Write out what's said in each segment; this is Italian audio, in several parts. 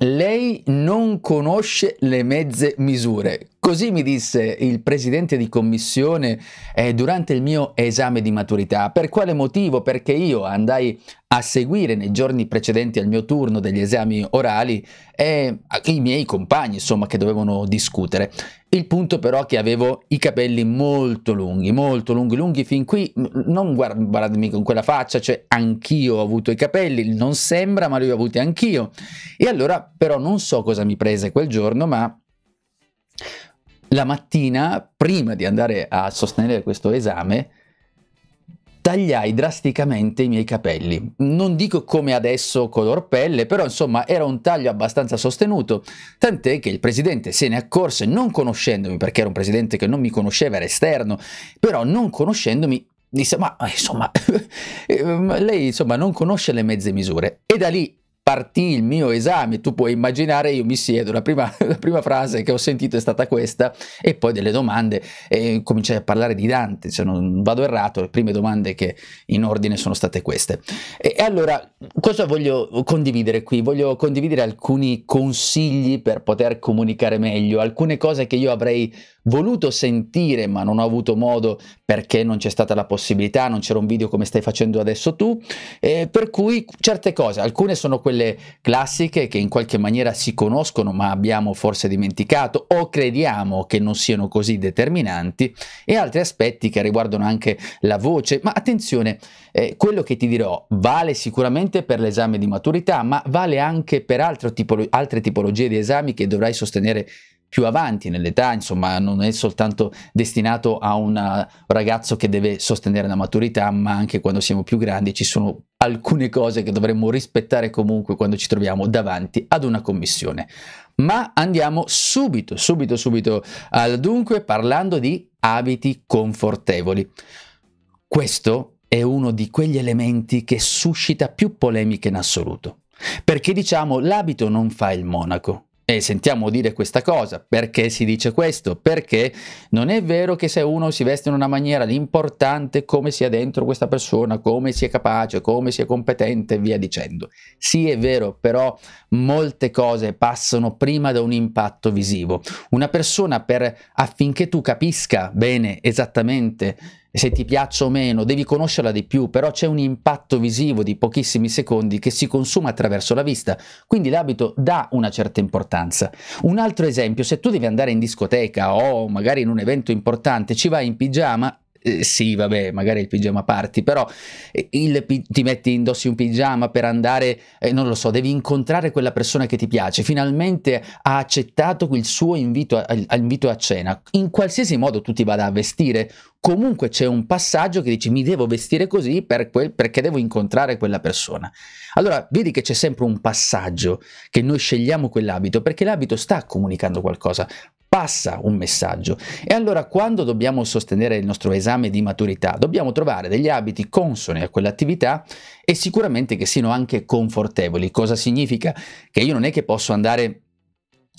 lei non conosce le mezze misure. Così mi disse il presidente di commissione eh, durante il mio esame di maturità. Per quale motivo? Perché io andai a seguire nei giorni precedenti al mio turno degli esami orali eh, i miei compagni, insomma, che dovevano discutere. Il punto però è che avevo i capelli molto lunghi, molto lunghi, lunghi fin qui, non guardatemi con quella faccia, cioè anch'io ho avuto i capelli, non sembra, ma li ho avuti anch'io. E allora però non so cosa mi prese quel giorno, ma la mattina, prima di andare a sostenere questo esame, tagliai drasticamente i miei capelli. Non dico come adesso color pelle, però insomma era un taglio abbastanza sostenuto, tant'è che il presidente se ne accorse non conoscendomi, perché era un presidente che non mi conosceva, era esterno, però non conoscendomi disse ma insomma ehm, lei insomma non conosce le mezze misure e da lì partì il mio esame, tu puoi immaginare, io mi siedo, la prima, la prima frase che ho sentito è stata questa e poi delle domande e cominciai a parlare di Dante, se non vado errato, le prime domande che in ordine sono state queste. E, e allora, cosa voglio condividere qui? Voglio condividere alcuni consigli per poter comunicare meglio, alcune cose che io avrei voluto sentire ma non ho avuto modo perché non c'è stata la possibilità, non c'era un video come stai facendo adesso tu, eh, per cui certe cose, alcune sono quelle classiche che in qualche maniera si conoscono ma abbiamo forse dimenticato o crediamo che non siano così determinanti e altri aspetti che riguardano anche la voce, ma attenzione, eh, quello che ti dirò vale sicuramente per l'esame di maturità ma vale anche per altro tipo, altre tipologie di esami che dovrai sostenere più avanti nell'età, insomma non è soltanto destinato a un eh, ragazzo che deve sostenere la maturità, ma anche quando siamo più grandi ci sono alcune cose che dovremmo rispettare comunque quando ci troviamo davanti ad una commissione. Ma andiamo subito, subito, subito al dunque parlando di abiti confortevoli. Questo è uno di quegli elementi che suscita più polemiche in assoluto. Perché diciamo l'abito non fa il monaco, e sentiamo dire questa cosa, perché si dice questo? Perché non è vero che se uno si veste in una maniera l'importante è come sia dentro questa persona, come sia capace, come sia competente e via dicendo. Sì è vero, però molte cose passano prima da un impatto visivo. Una persona per, affinché tu capisca bene esattamente se ti piaccia o meno, devi conoscerla di più, però c'è un impatto visivo di pochissimi secondi che si consuma attraverso la vista, quindi l'abito dà una certa importanza. Un altro esempio, se tu devi andare in discoteca o magari in un evento importante, ci vai in pigiama, eh, sì, vabbè, magari il pigiama party, però eh, il, ti metti indossi un pigiama per andare, eh, non lo so, devi incontrare quella persona che ti piace, finalmente ha accettato il suo invito a, a, invito a cena, in qualsiasi modo tu ti vada a vestire, comunque c'è un passaggio che dici mi devo vestire così per quel, perché devo incontrare quella persona. Allora vedi che c'è sempre un passaggio che noi scegliamo quell'abito perché l'abito sta comunicando qualcosa, passa un messaggio. E allora quando dobbiamo sostenere il nostro esame di maturità, dobbiamo trovare degli abiti consoni a quell'attività e sicuramente che siano anche confortevoli. Cosa significa? Che io non è che posso andare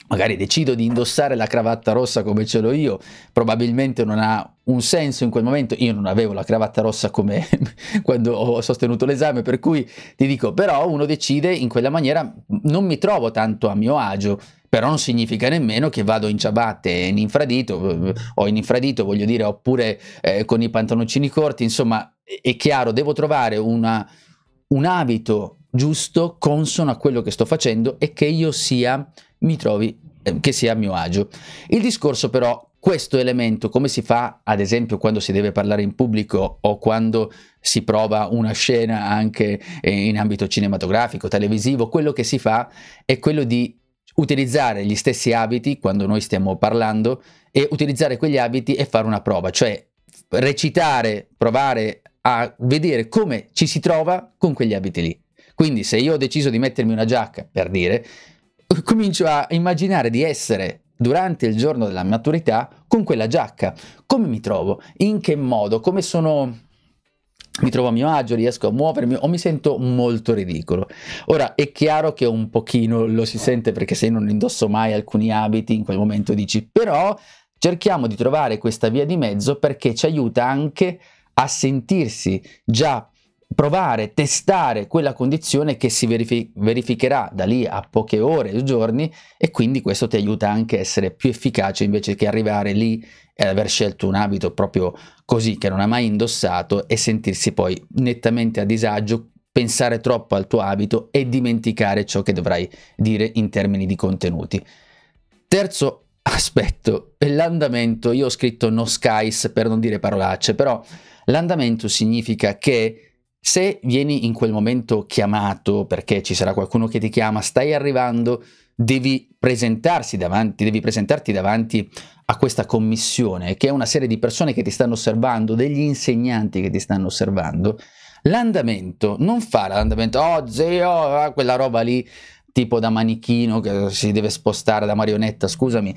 magari decido di indossare la cravatta rossa come ce l'ho io, probabilmente non ha un senso in quel momento, io non avevo la cravatta rossa come quando ho sostenuto l'esame, per cui ti dico, però uno decide in quella maniera, non mi trovo tanto a mio agio però non significa nemmeno che vado in ciabatte eh, in infradito eh, o in infradito voglio dire oppure eh, con i pantaloncini corti insomma è chiaro devo trovare una, un abito giusto consono a quello che sto facendo e che io sia mi trovi eh, che sia a mio agio il discorso però questo elemento come si fa ad esempio quando si deve parlare in pubblico o quando si prova una scena anche eh, in ambito cinematografico televisivo quello che si fa è quello di utilizzare gli stessi abiti quando noi stiamo parlando e utilizzare quegli abiti e fare una prova, cioè recitare, provare a vedere come ci si trova con quegli abiti lì. Quindi se io ho deciso di mettermi una giacca, per dire, comincio a immaginare di essere durante il giorno della maturità con quella giacca. Come mi trovo? In che modo? Come sono mi trovo a mio agio, riesco a muovermi o mi sento molto ridicolo. Ora è chiaro che un pochino lo si sente perché se non indosso mai alcuni abiti in quel momento dici, però cerchiamo di trovare questa via di mezzo perché ci aiuta anche a sentirsi già provare, testare quella condizione che si verifi- verificherà da lì a poche ore o giorni e quindi questo ti aiuta anche a essere più efficace invece che arrivare lì e aver scelto un abito proprio così che non ha mai indossato e sentirsi poi nettamente a disagio, pensare troppo al tuo abito e dimenticare ciò che dovrai dire in termini di contenuti. Terzo aspetto, l'andamento, io ho scritto no skies per non dire parolacce, però l'andamento significa che se vieni in quel momento chiamato perché ci sarà qualcuno che ti chiama, stai arrivando, devi, presentarsi davanti, devi presentarti davanti a questa commissione, che è una serie di persone che ti stanno osservando, degli insegnanti che ti stanno osservando, l'andamento non fa l'andamento, oh zio, ah, quella roba lì tipo da manichino che si deve spostare da marionetta, scusami,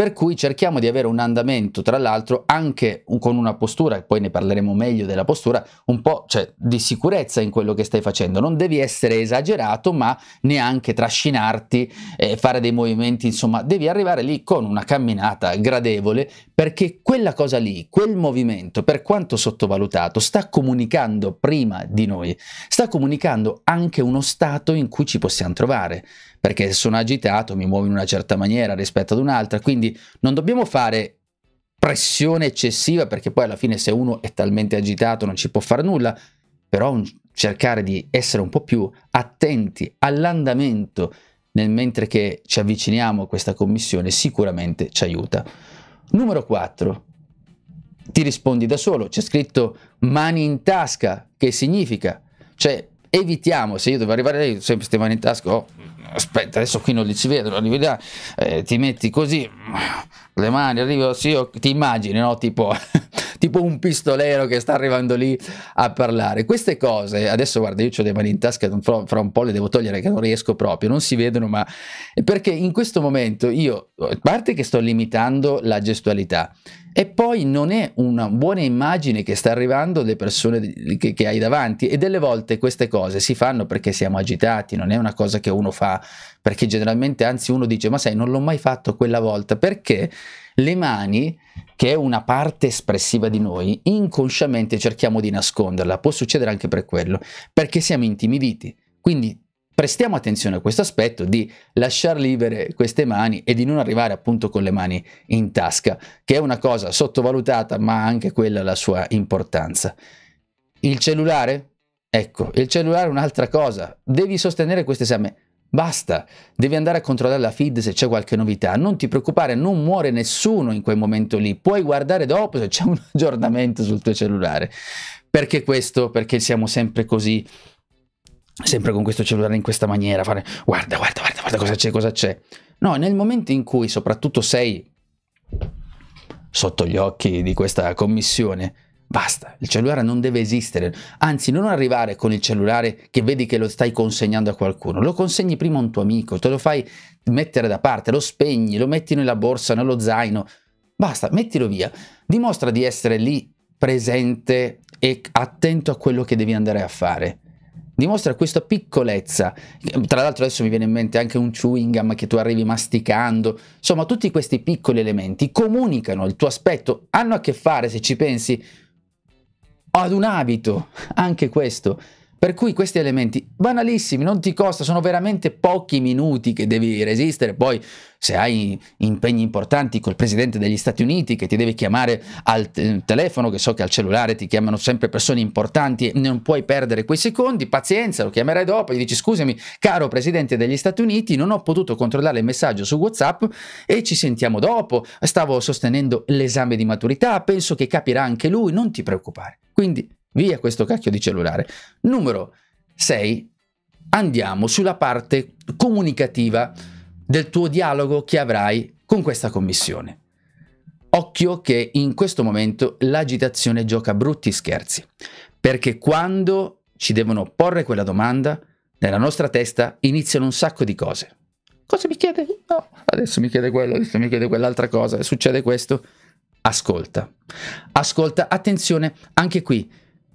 per cui cerchiamo di avere un andamento, tra l'altro, anche con una postura, e poi ne parleremo meglio della postura, un po' cioè, di sicurezza in quello che stai facendo. Non devi essere esagerato, ma neanche trascinarti, eh, fare dei movimenti, insomma, devi arrivare lì con una camminata gradevole, perché quella cosa lì, quel movimento, per quanto sottovalutato, sta comunicando prima di noi, sta comunicando anche uno stato in cui ci possiamo trovare perché sono agitato mi muovo in una certa maniera rispetto ad un'altra, quindi non dobbiamo fare pressione eccessiva perché poi alla fine se uno è talmente agitato non ci può fare nulla, però cercare di essere un po' più attenti all'andamento nel mentre che ci avviciniamo a questa commissione sicuramente ci aiuta. Numero 4. Ti rispondi da solo, c'è scritto mani in tasca, che significa? Cioè evitiamo, se io devo arrivare lì, sempre queste mani in tasca, oh, aspetta adesso qui non li si vedono arrivi là, eh, ti metti così le mani arrivo sì, ti immagini no tipo tipo un pistolero che sta arrivando lì a parlare. Queste cose, adesso guarda, io ho le mani in tasca, fra, un po' le devo togliere che non riesco proprio, non si vedono, ma perché in questo momento io, a parte che sto limitando la gestualità, e poi non è una buona immagine che sta arrivando delle persone che, che, hai davanti e delle volte queste cose si fanno perché siamo agitati, non è una cosa che uno fa perché generalmente anzi uno dice ma sai non l'ho mai fatto quella volta perché le mani, che è una parte espressiva di noi, inconsciamente cerchiamo di nasconderla, può succedere anche per quello, perché siamo intimiditi. Quindi prestiamo attenzione a questo aspetto di lasciar libere queste mani e di non arrivare appunto con le mani in tasca, che è una cosa sottovalutata, ma anche quella ha la sua importanza. Il cellulare? Ecco, il cellulare è un'altra cosa. Devi sostenere questo esame Basta, devi andare a controllare la feed se c'è qualche novità, non ti preoccupare, non muore nessuno in quel momento lì, puoi guardare dopo se c'è un aggiornamento sul tuo cellulare. Perché questo? Perché siamo sempre così, sempre con questo cellulare in questa maniera, fare guarda, guarda, guarda, guarda cosa c'è, cosa c'è. No, nel momento in cui soprattutto sei sotto gli occhi di questa commissione, Basta, il cellulare non deve esistere. Anzi, non arrivare con il cellulare che vedi che lo stai consegnando a qualcuno. Lo consegni prima a un tuo amico, te lo fai mettere da parte, lo spegni, lo metti nella borsa, nello zaino. Basta, mettilo via. Dimostra di essere lì presente e attento a quello che devi andare a fare dimostra questa piccolezza. Tra l'altro adesso mi viene in mente anche un chewing gum che tu arrivi masticando. Insomma, tutti questi piccoli elementi comunicano il tuo aspetto, hanno a che fare, se ci pensi, ad un abito, anche questo. Per cui questi elementi banalissimi, non ti costa, sono veramente pochi minuti che devi resistere, poi se hai impegni importanti col presidente degli Stati Uniti che ti deve chiamare al te- telefono, che so che al cellulare ti chiamano sempre persone importanti e non puoi perdere quei secondi, pazienza, lo chiamerai dopo, gli dici scusami caro presidente degli Stati Uniti, non ho potuto controllare il messaggio su Whatsapp e ci sentiamo dopo, stavo sostenendo l'esame di maturità, penso che capirà anche lui, non ti preoccupare. Quindi via questo cacchio di cellulare. Numero 6. Andiamo sulla parte comunicativa del tuo dialogo che avrai con questa commissione. Occhio che in questo momento l'agitazione gioca brutti scherzi, perché quando ci devono porre quella domanda, nella nostra testa iniziano un sacco di cose. Cosa mi chiede? No, adesso mi chiede quello, adesso mi chiede quell'altra cosa, succede questo ascolta. Ascolta, attenzione, anche qui.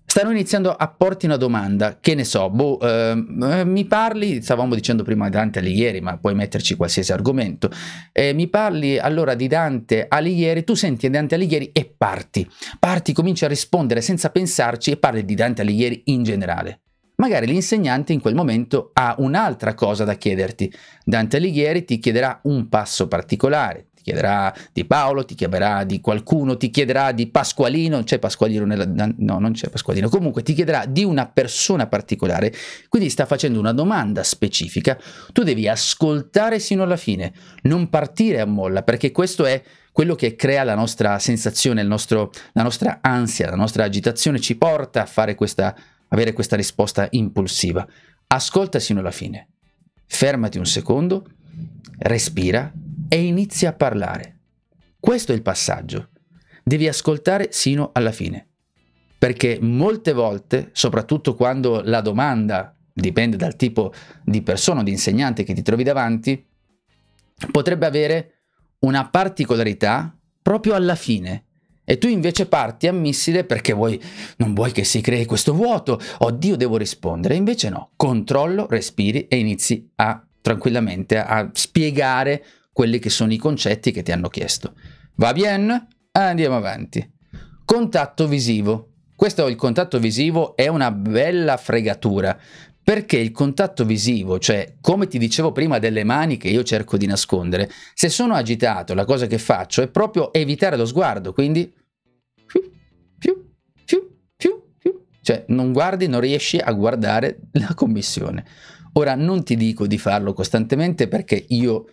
Stanno iniziando a porti una domanda, che ne so, boh, ehm, eh, mi parli, stavamo dicendo prima Dante Alighieri, ma puoi metterci qualsiasi argomento, eh, mi parli allora di Dante Alighieri, tu senti Dante Alighieri e parti, parti, cominci a rispondere senza pensarci e parli di Dante Alighieri in generale. Magari l'insegnante in quel momento ha un'altra cosa da chiederti. Dante Alighieri ti chiederà un passo particolare, chiederà di Paolo, ti chiamerà di qualcuno, ti chiederà di Pasqualino, c'è Pasqualino nella, no, non c'è Pasqualino, comunque ti chiederà di una persona particolare, quindi sta facendo una domanda specifica, tu devi ascoltare sino alla fine, non partire a molla, perché questo è quello che crea la nostra sensazione, nostro, la nostra ansia, la nostra agitazione, ci porta a fare questa, avere questa risposta impulsiva. Ascolta sino alla fine, fermati un secondo, respira e inizia a parlare. Questo è il passaggio. Devi ascoltare sino alla fine. Perché molte volte, soprattutto quando la domanda dipende dal tipo di persona o di insegnante che ti trovi davanti, potrebbe avere una particolarità proprio alla fine. E tu invece parti a missile perché vuoi, non vuoi che si crei questo vuoto, oddio devo rispondere, invece no, controllo, respiri e inizi a tranquillamente a spiegare quelli che sono i concetti che ti hanno chiesto. Va bene? Andiamo avanti. Contatto visivo. Questo il contatto visivo è una bella fregatura perché il contatto visivo, cioè come ti dicevo prima delle mani che io cerco di nascondere, se sono agitato la cosa che faccio è proprio evitare lo sguardo, quindi più, più, più, più, più. cioè non guardi, non riesci a guardare la commissione. Ora non ti dico di farlo costantemente perché io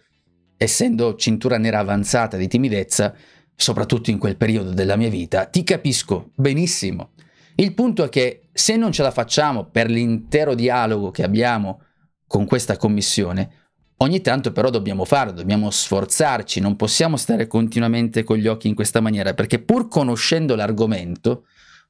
essendo cintura nera avanzata di timidezza, soprattutto in quel periodo della mia vita, ti capisco benissimo. Il punto è che se non ce la facciamo per l'intero dialogo che abbiamo con questa commissione, Ogni tanto però dobbiamo farlo, dobbiamo sforzarci, non possiamo stare continuamente con gli occhi in questa maniera, perché pur conoscendo l'argomento,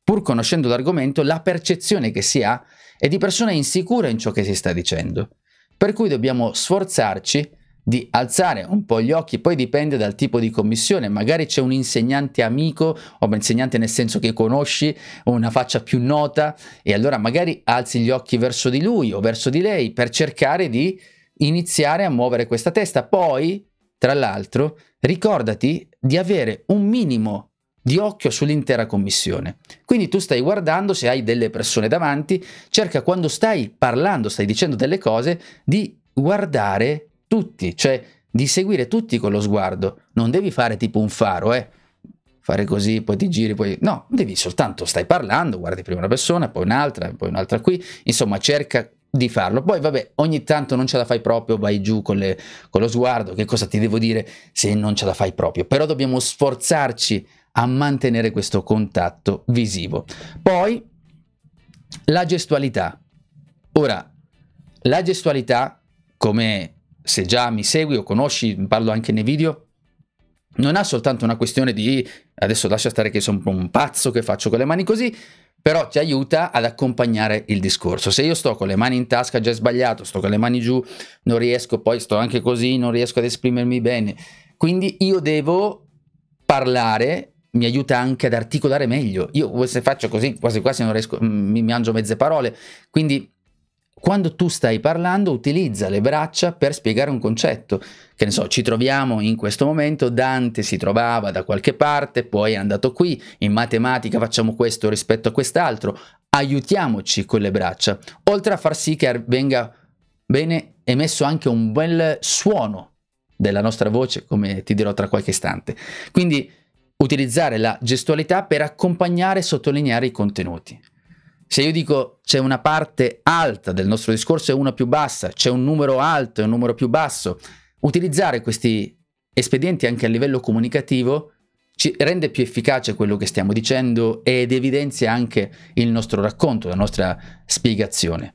pur conoscendo l'argomento, la percezione che si ha è di persona insicura in ciò che si sta dicendo. Per cui dobbiamo sforzarci di alzare un po' gli occhi, poi dipende dal tipo di commissione, magari c'è un insegnante amico o un insegnante nel senso che conosci, una faccia più nota e allora magari alzi gli occhi verso di lui o verso di lei per cercare di iniziare a muovere questa testa. Poi, tra l'altro, ricordati di avere un minimo di occhio sull'intera commissione. Quindi tu stai guardando, se hai delle persone davanti, cerca quando stai parlando, stai dicendo delle cose, di guardare tutti, cioè di seguire tutti con lo sguardo. Non devi fare tipo un faro, eh. Fare così, poi ti giri, poi... No, devi soltanto, stai parlando, guardi prima una persona, poi un'altra, poi un'altra qui. Insomma, cerca di farlo. Poi vabbè, ogni tanto non ce la fai proprio, vai giù con, le, con, lo sguardo, che cosa ti devo dire se non ce la fai proprio. Però dobbiamo sforzarci a mantenere questo contatto visivo. Poi la gestualità. Ora, la gestualità, come se già mi segui o conosci, parlo anche nei video, non ha soltanto una questione di adesso lascia stare che sono un pazzo che faccio con le mani così, però ti aiuta ad accompagnare il discorso. Se io sto con le mani in tasca già sbagliato, sto con le mani giù, non riesco, poi sto anche così, non riesco ad esprimermi bene. Quindi io devo parlare, mi aiuta anche ad articolare meglio. Io se faccio così, quasi quasi non riesco, mm, mi mangio mezze parole. Quindi quando tu stai parlando utilizza le braccia per spiegare un concetto. Che ne so, ci troviamo in questo momento, Dante si trovava da qualche parte, poi è andato qui, in matematica facciamo questo rispetto a quest'altro. Aiutiamoci con le braccia, oltre a far sì che venga bene emesso anche un bel suono della nostra voce, come ti dirò tra qualche istante. Quindi utilizzare la gestualità per accompagnare e sottolineare i contenuti. Se io dico c'è una parte alta del nostro discorso e una più bassa, c'è un numero alto e un numero più basso, utilizzare questi espedienti anche a livello comunicativo ci rende più efficace quello che stiamo dicendo ed evidenzia anche il nostro racconto, la nostra spiegazione.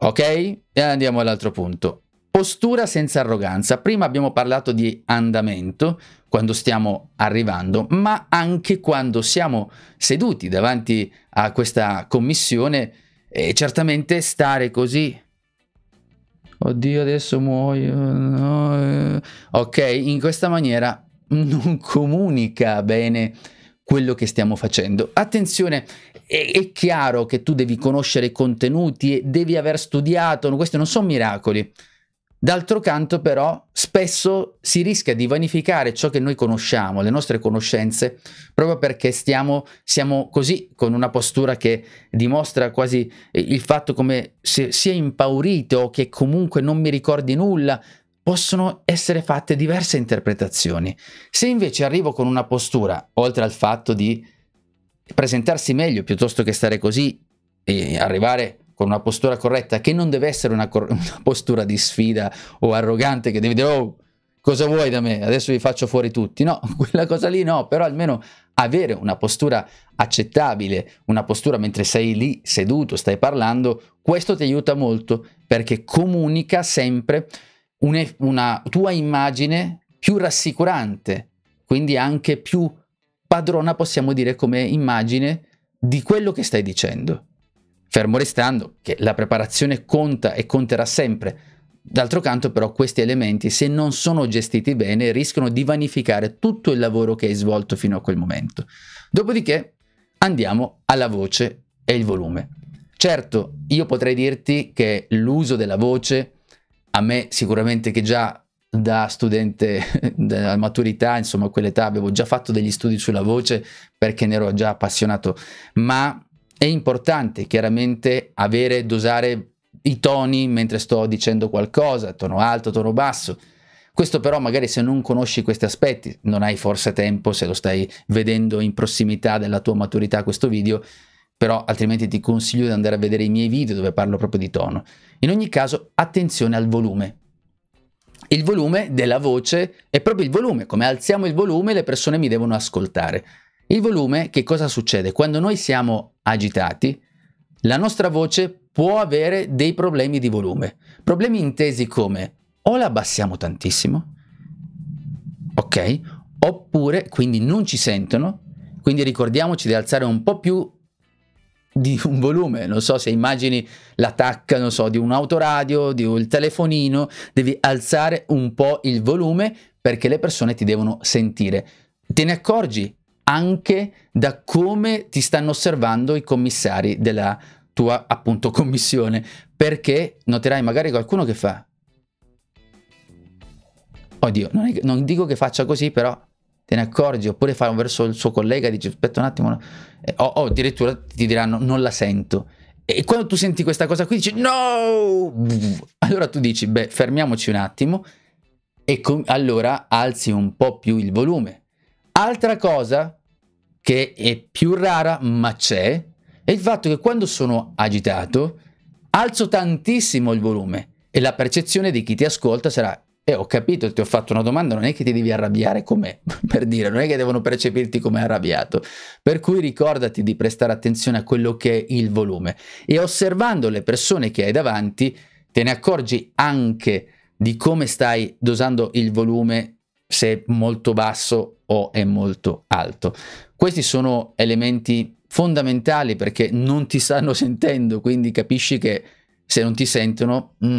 Ok? E andiamo all'altro punto. Postura senza arroganza. Prima abbiamo parlato di andamento, quando stiamo arrivando, ma anche quando siamo seduti davanti a questa commissione e eh, certamente stare così. Oddio, adesso muoio. No. Eh. Ok, in questa maniera non comunica bene quello che stiamo facendo. Attenzione, è, è chiaro che tu devi conoscere i contenuti e devi aver studiato, questi non sono miracoli. D'altro canto però spesso si rischia di vanificare ciò che noi conosciamo, le nostre conoscenze, proprio perché stiamo, siamo così con una postura che dimostra quasi eh, il fatto come se sia impaurito o che comunque non mi ricordi nulla, possono essere fatte diverse interpretazioni. Se invece arrivo con una postura, oltre al fatto di presentarsi meglio piuttosto che stare così e arrivare con una postura corretta, che non deve essere una, cor- una postura di sfida o arrogante che devi dire, oh, cosa vuoi da me? Adesso vi faccio fuori tutti. No, quella cosa lì no, però almeno avere una postura accettabile, una postura mentre sei lì seduto, stai parlando, questo ti aiuta molto perché comunica sempre una, una tua immagine più rassicurante, quindi anche più padrona, possiamo dire, come immagine di quello che stai dicendo. Fermo restando che la preparazione conta e conterà sempre. D'altro canto però questi elementi, se non sono gestiti bene, rischiano di vanificare tutto il lavoro che hai svolto fino a quel momento. Dopodiché andiamo alla voce e il volume. Certo, io potrei dirti che l'uso della voce, a me sicuramente che già da studente della maturità, insomma a quell'età avevo già fatto degli studi sulla voce perché ne ero già appassionato, ma è importante chiaramente avere, dosare i toni mentre sto dicendo qualcosa, tono alto, tono basso. Questo però magari se non conosci questi aspetti, non hai forse tempo se lo stai vedendo in prossimità della tua maturità questo video, però altrimenti ti consiglio di andare a vedere i miei video dove parlo proprio di tono. In ogni caso, attenzione al volume. Il volume della voce è proprio il volume, come alziamo il volume le persone mi devono ascoltare. Il volume, che cosa succede? Quando noi siamo agitati, la nostra voce può avere dei problemi di volume. Problemi intesi come o la abbassiamo tantissimo, ok? Oppure quindi non ci sentono, quindi ricordiamoci di alzare un po' più di un volume, non so se immagini la non so, di un autoradio, di un telefonino, devi alzare un po' il volume perché le persone ti devono sentire. Te ne accorgi anche da come ti stanno osservando i commissari della tua appunto commissione, perché noterai magari qualcuno che fa Oddio, non, è, non dico che faccia così, però te ne accorgi, oppure fa verso il suo collega e dice aspetta un attimo, eh, o, o addirittura ti diranno non la sento. E quando tu senti questa cosa qui dici no! Allora tu dici, beh, fermiamoci un attimo e com- allora alzi un po' più il volume Altra cosa che è più rara ma c'è è il fatto che quando sono agitato alzo tantissimo il volume e la percezione di chi ti ascolta sarà eh, ho capito, ti ho fatto una domanda, non è che ti devi arrabbiare come per dire, non è che devono percepirti come arrabbiato. Per cui ricordati di prestare attenzione a quello che è il volume e osservando le persone che hai davanti, te ne accorgi anche di come stai dosando il volume se è molto basso o è molto alto. Questi sono elementi fondamentali perché non ti stanno sentendo, quindi capisci che se non ti sentono, mh, mm,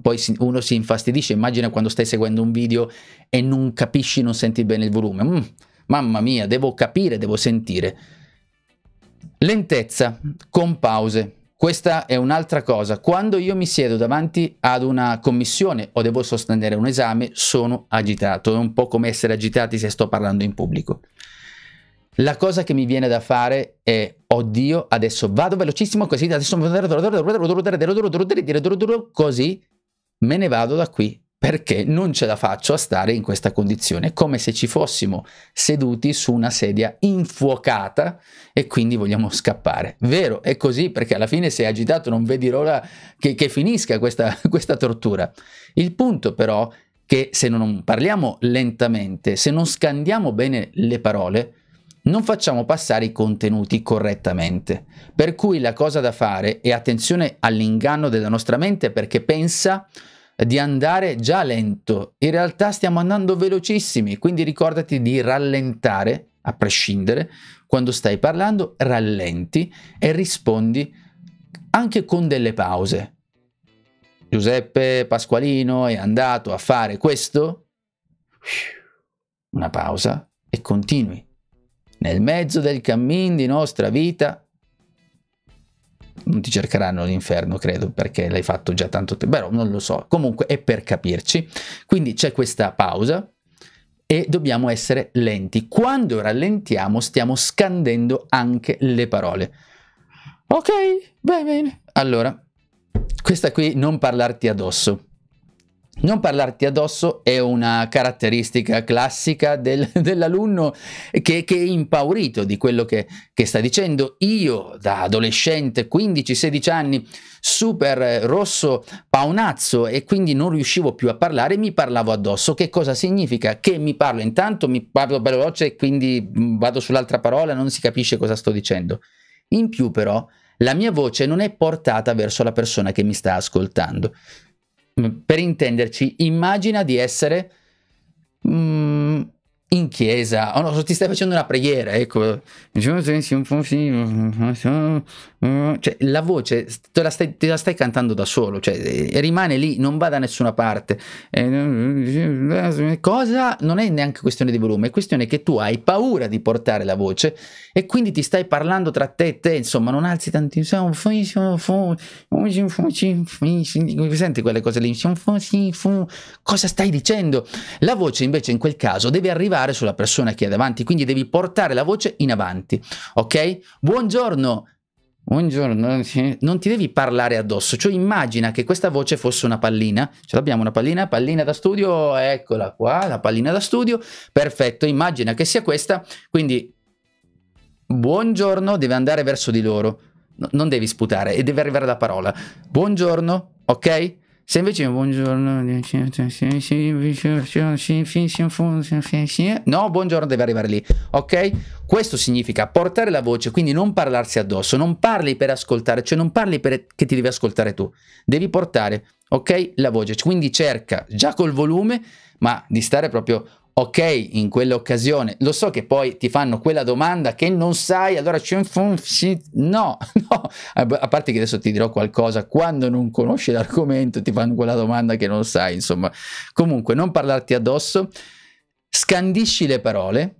poi uno si infastidisce. Immagina quando stai seguendo un video e non capisci, non senti bene il volume. Mh, mm, mamma mia, devo capire, devo sentire. Lentezza con pause. Questa è un'altra cosa. Quando io mi siedo davanti ad una commissione o devo sostenere un esame, sono agitato. È un po' come essere agitati se sto parlando in pubblico. La cosa che mi viene da fare è, oddio, adesso vado velocissimo così, adesso così me ne vado da qui perché non ce la faccio a stare in questa condizione, come se ci fossimo seduti su una sedia infuocata e quindi vogliamo scappare. Vero, è così perché alla fine sei agitato, non vedi l'ora che, che finisca questa, questa tortura. Il punto però è che se non parliamo lentamente, se non scandiamo bene le parole, non facciamo passare i contenuti correttamente. Per cui la cosa da fare è attenzione all'inganno della nostra mente perché pensa di andare già lento, in realtà stiamo andando velocissimi, quindi ricordati di rallentare, a prescindere, quando stai parlando rallenti e rispondi anche con delle pause. Giuseppe Pasqualino è andato a fare questo, una pausa e continui. Nel mezzo del cammin di nostra vita non ti cercheranno l'inferno, credo, perché l'hai fatto già tanto tempo. Però non lo so. Comunque è per capirci. Quindi c'è questa pausa e dobbiamo essere lenti. Quando rallentiamo stiamo scandendo anche le parole. Ok, bene, bene. Allora, questa qui non parlarti addosso. Non parlarti addosso è una caratteristica classica del, dell'alunno che, che, è impaurito di quello che, che, sta dicendo. Io da adolescente, 15-16 anni, super rosso paonazzo e quindi non riuscivo più a parlare, mi parlavo addosso. Che cosa significa? Che mi parlo intanto, mi parlo veloce e quindi mm, vado sull'altra parola, non si capisce cosa sto dicendo. In più però la mia voce non è portata verso la persona che mi sta ascoltando. Per intenderci, immagina di essere... Mm, in chiesa, oh no, ti stai facendo una preghiera, ecco, cioè, la voce te la, stai, te la stai cantando da solo, cioè, rimane lì, non va da nessuna parte. Cosa non è neanche questione di volume, è questione che tu hai paura di portare la voce e quindi ti stai parlando tra te e te, insomma, non alzi tantissimo. Senti quelle cose lì, cosa stai dicendo? La voce invece in quel caso deve arrivare puntare sulla persona che è davanti, quindi devi portare la voce in avanti, ok? Buongiorno, Buongiorno, non ti devi parlare addosso, cioè immagina che questa voce fosse una pallina, ce l'abbiamo una pallina, pallina da studio, eccola qua, la pallina da studio, perfetto, immagina che sia questa, quindi buongiorno deve andare verso di loro, no, non devi sputare e deve arrivare la parola, buongiorno, ok? Se invece buongiorno, no, buongiorno deve arrivare lì, ok? Questo significa portare la voce, quindi non parlarsi addosso, non parli per ascoltare, cioè non parli perché ti devi ascoltare tu, devi portare, ok, la voce, quindi cerca già col volume, ma di stare proprio ok in quell'occasione, lo so che poi ti fanno quella domanda che non sai, allora c'è un fun, no, no, a parte che adesso ti dirò qualcosa, quando non conosci l'argomento ti fanno quella domanda che non sai, insomma, comunque non parlarti addosso, scandisci le parole,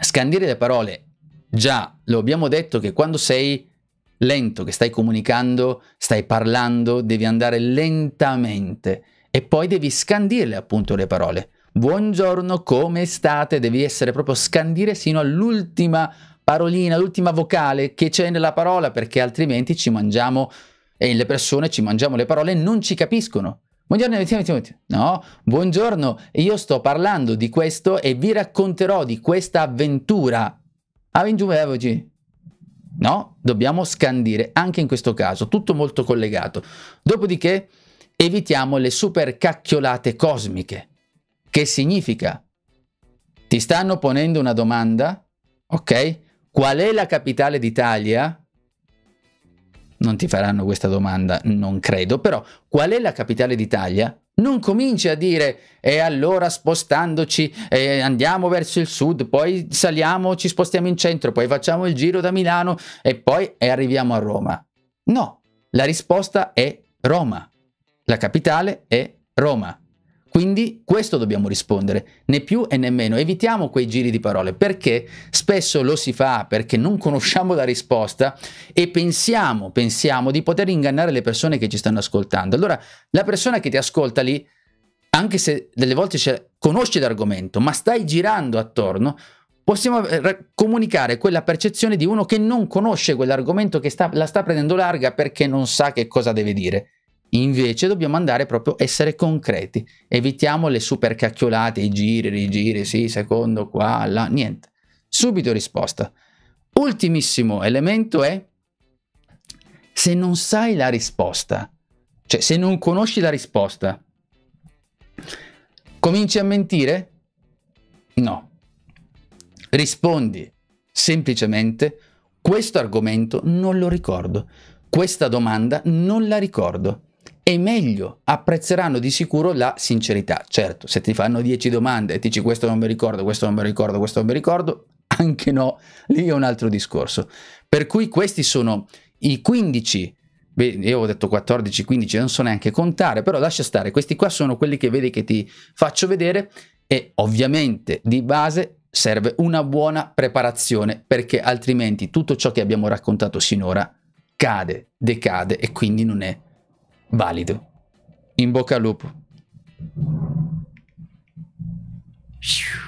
scandire le parole, già lo abbiamo detto che quando sei lento, che stai comunicando, stai parlando, devi andare lentamente e poi devi scandirle appunto le parole buongiorno, come state? Devi essere proprio scandire sino all'ultima parolina, l'ultima vocale che c'è nella parola, perché altrimenti ci mangiamo e le persone ci mangiamo le parole e non ci capiscono. Buongiorno, mettiamo, mettiamo, no, buongiorno, io sto parlando di questo e vi racconterò di questa avventura. Avengiumevoci. Ah, eh, no, dobbiamo scandire anche in questo caso, tutto molto collegato. Dopodiché evitiamo le super cacchiolate cosmiche. Che significa? Ti stanno ponendo una domanda, ok? Qual è la capitale d'Italia? Non ti faranno questa domanda, non credo, però qual è la capitale d'Italia? Non cominci a dire e allora spostandoci eh, andiamo verso il sud, poi saliamo, ci spostiamo in centro, poi facciamo il giro da Milano e poi e arriviamo a Roma. No, la risposta è Roma. La capitale è Roma. Quindi questo dobbiamo rispondere, né più e né meno. Evitiamo quei giri di parole perché spesso lo si fa perché non conosciamo la risposta e pensiamo, pensiamo di poter ingannare le persone che ci stanno ascoltando. Allora, la persona che ti ascolta lì, anche se delle volte conosce l'argomento, ma stai girando attorno, possiamo eh, comunicare quella percezione di uno che non conosce quell'argomento, che sta, la sta prendendo larga perché non sa che cosa deve dire. Invece dobbiamo andare proprio a essere concreti, evitiamo le super cacchiolate, i giri, i rigiri, sì, secondo, qua, là, niente. Subito risposta. Ultimissimo elemento è se non sai la risposta, cioè se non conosci la risposta, cominci a mentire? No. Rispondi semplicemente questo argomento non lo ricordo, questa domanda non la ricordo e meglio apprezzeranno di sicuro la sincerità. Certo, se ti fanno 10 domande e ti dici questo non mi ricordo, questo non mi ricordo, questo non mi ricordo, anche no, lì è un altro discorso. Per cui questi sono i 15 Beh, io ho detto 14, 15, non so neanche contare, però lascia stare, questi qua sono quelli che vedi che ti faccio vedere e ovviamente di base serve una buona preparazione perché altrimenti tutto ciò che abbiamo raccontato sinora cade, decade e quindi non è válido. Em Boca Lupo. Shoo.